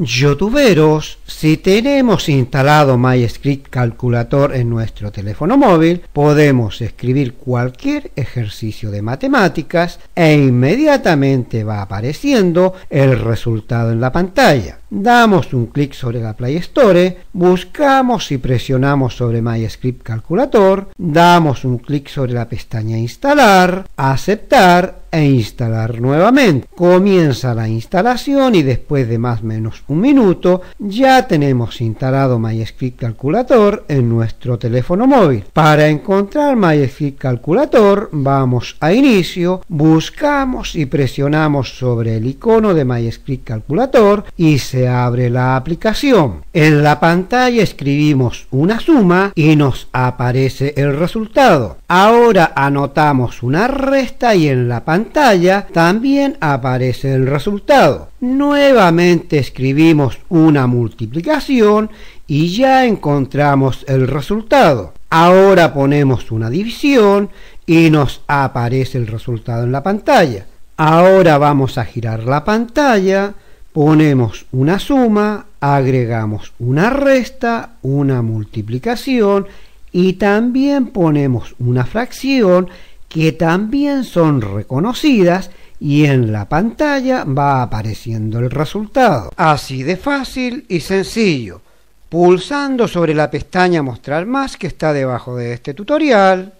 Youtuberos, si tenemos instalado MyScript Calculator en nuestro teléfono móvil, podemos escribir cualquier ejercicio de matemáticas e inmediatamente va apareciendo el resultado en la pantalla. Damos un clic sobre la Play Store, buscamos y presionamos sobre MyScript Calculator, damos un clic sobre la pestaña Instalar, Aceptar e instalar nuevamente. Comienza la instalación y después de más o menos un minuto ya tenemos instalado MyScript Calculator en nuestro teléfono móvil. Para encontrar MyScript Calculator vamos a inicio, buscamos y presionamos sobre el icono de MyScript Calculator y se abre la aplicación. En la pantalla escribimos una suma y nos aparece el resultado. Ahora anotamos una resta y en la pantalla también aparece el resultado. Nuevamente escribimos una multiplicación y ya encontramos el resultado. Ahora ponemos una división y nos aparece el resultado en la pantalla. Ahora vamos a girar la pantalla ponemos una suma, agregamos una resta, una multiplicación y también ponemos una fracción que también son reconocidas y en la pantalla va apareciendo el resultado. Así de fácil y sencillo. Pulsando sobre la pestaña Mostrar más que está debajo de este tutorial,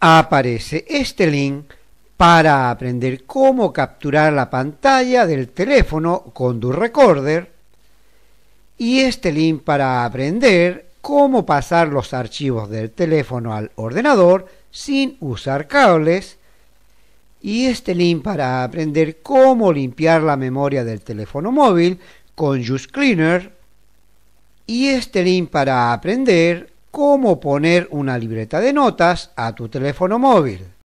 aparece este link para aprender cómo capturar la pantalla del teléfono con tu recorder y este link para aprender cómo pasar los archivos del teléfono al ordenador sin usar cables y este link para aprender cómo limpiar la memoria del teléfono móvil con Juice Cleaner y este link para aprender cómo poner una libreta de notas a tu teléfono móvil.